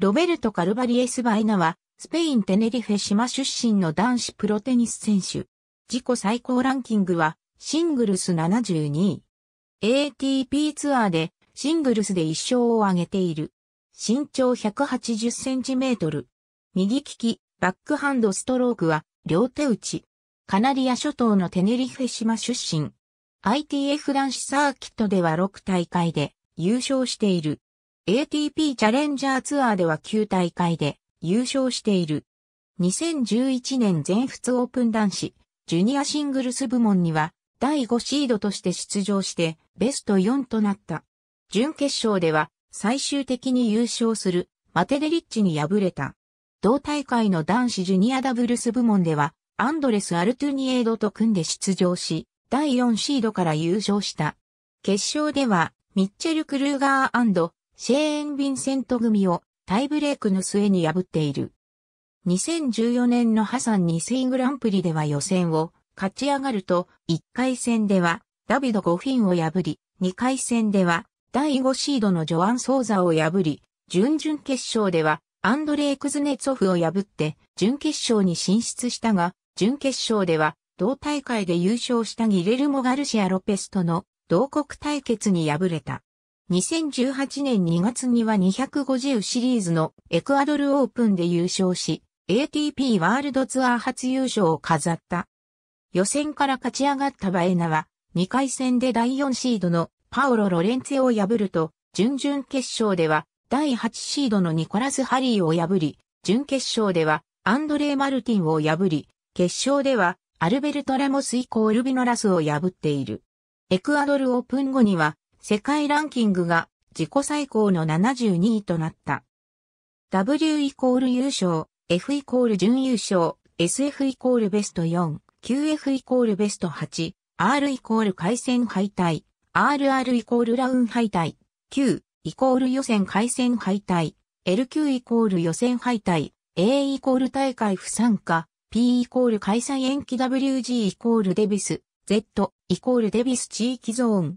ロベルト・カルバリエス・バイナは、スペイン・テネリフェ島出身の男子プロテニス選手。自己最高ランキングは、シングルス72位。ATP ツアーで、シングルスで1勝を挙げている。身長180センチメートル。右利き、バックハンドストロークは、両手打ち。カナリア諸島のテネリフェ島出身。ITF 男子サーキットでは6大会で優勝している。ATP チャレンジャーツアーでは9大会で優勝している。2011年全仏オープン男子、ジュニアシングルス部門には第5シードとして出場してベスト4となった。準決勝では最終的に優勝するマテデリッチに敗れた。同大会の男子ジュニアダブルス部門ではアンドレス・アルトゥニエードと組んで出場し、第4シードから優勝した。決勝では、ミッチェル・クルーガーシェーン・ヴィンセント組をタイブレークの末に破っている。2014年のハサン2世グランプリでは予選を勝ち上がると、1回戦ではダビド・ゴフィンを破り、2回戦では第5シードのジョアン・ソーザを破り、準々決勝ではアンドレイ・クズネツォフを破って準決勝に進出したが、準決勝では同大会で優勝したギレルモ・ガルシア・ロペスとの同国対決に敗れた。2018年2月には250シリーズのエクアドルオープンで優勝し、ATP ワールドツアー初優勝を飾った。予選から勝ち上がったバエナは、2回戦で第4シードのパオロ・ロレンツェを破ると、準々決勝では第8シードのニコラス・ハリーを破り、準決勝ではアンドレイ・マルティンを破り、決勝ではアルベルト・ラモス以降ルビノラスを破っている。エクアドルオープン後には世界ランキングが自己最高の72位となった。W イコール優勝、F イコール準優勝、SF イコールベスト4、QF イコールベスト8、R イコール回戦敗退、RR イコールラウン敗退、Q イコール予選回戦敗退、LQ イコール予選敗退、A イコール大会不参加、P イコール開催延期 WG イコールデビス、Z イコールデビス地域ゾーン、